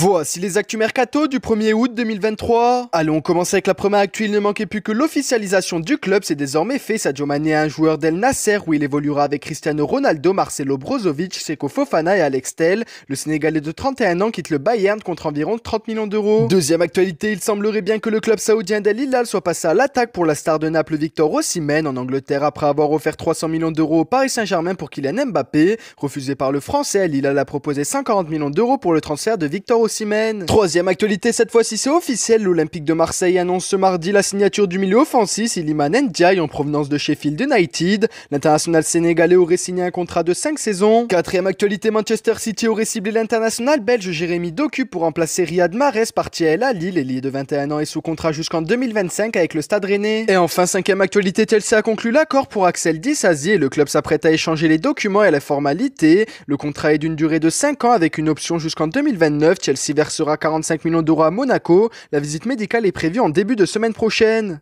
Voici les actus mercato du 1er août 2023. Allons commencer avec la première actu. Il ne manquait plus que l'officialisation du club. C'est désormais fait. Sadio Mané un joueur d'El Nasser où il évoluera avec Cristiano Ronaldo, Marcelo Brozovic, Seko Fofana et Alex Tell. Le Sénégalais de 31 ans quitte le Bayern contre environ 30 millions d'euros. Deuxième actualité, il semblerait bien que le club saoudien d'El Hilal soit passé à l'attaque pour la star de Naples Victor Osimhen en Angleterre après avoir offert 300 millions d'euros au Paris Saint-Germain pour Kylian Mbappé. Refusé par le Français, El Hilal a proposé 140 millions d'euros pour le transfert de Victor Troisième actualité, cette fois-ci c'est officiel, l'Olympique de Marseille annonce ce mardi la signature du milieu offensif Iliman Ndiaye en provenance de Sheffield United. L'international sénégalais aurait signé un contrat de 5 saisons. Quatrième actualité, Manchester City aurait ciblé l'international belge Jérémy Doku pour remplacer Riyad Mahrez parti à Lille, de 21 ans est sous contrat jusqu'en 2025 avec le Stade Rennais. Et enfin, cinquième actualité, Chelsea a conclu l'accord pour Axel Disasi et le club s'apprête à échanger les documents et la formalité. Le contrat est d'une durée de 5 ans avec une option jusqu'en 2029 s'y versera 45 millions d'euros à Monaco. La visite médicale est prévue en début de semaine prochaine.